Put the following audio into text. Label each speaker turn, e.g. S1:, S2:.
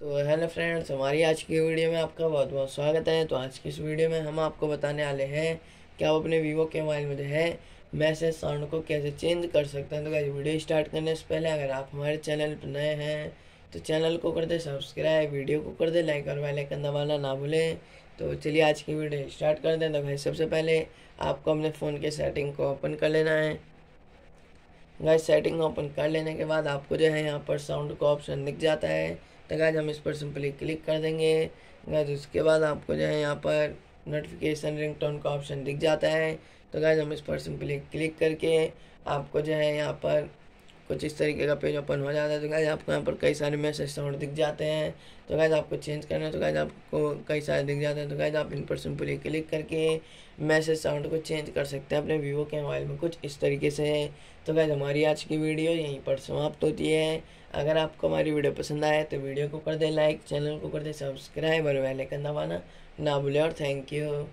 S1: तो hello friends हमारी आज की वीडियो में आपका बहुत बहुत स्वागत है तो आज की इस वीडियो में हम आपको बताने वाले हैं कि आप अपने वीवो के मोबाइल में जो है मैसेज साउंड को कैसे चेंज कर सकते हैं तो क्या वीडियो स्टार्ट करने से पहले अगर आप हमारे चैनल पर नए हैं तो चैनल को कर दे सब्सक्राइब वीडियो को कर दे लाइक और करना दबाना ना भूलें तो चलिए आज की वीडियो स्टार्ट कर दें तो भाई सबसे पहले आपको अपने फ़ोन के सेटिंग को ओपन कर लेना है गाइस सेटिंग ओपन कर लेने के बाद आपको जो है यहाँ पर साउंड का ऑप्शन दिख जाता है तो गाइस हम इस पर सिंपली क्लिक कर देंगे गाइस उसके बाद आपको जो है यहाँ पर नोटिफिकेशन रिंगटोन का ऑप्शन दिख जाता है तो गाइस हम इस पर सिंपली क्लिक करके आपको जो है यहाँ पर कुछ इस तरीके का पेज ओपन हो जाता है तो गाइज आपको यहाँ पर कई सारे मैसेज साउंड दिख जाते हैं तो गाइज आपको चेंज करना है तो गाइज आपको कई सारे दिख जाते हैं तो गाइज आप इन पर सिंपली क्लिक करके मैसेज साउंड को चेंज कर सकते हैं अपने वीवो के मोबाइल में कुछ इस तरीके से तो गाइज हमारी आज की वीडियो यहीं पर समाप्त होती है अगर आपको हमारी वीडियो पसंद आए तो वीडियो को कर दे लाइक चैनल को कर दे सब्सक्राइब और बेल आइकन दबाना ना भूलें और थैंक यू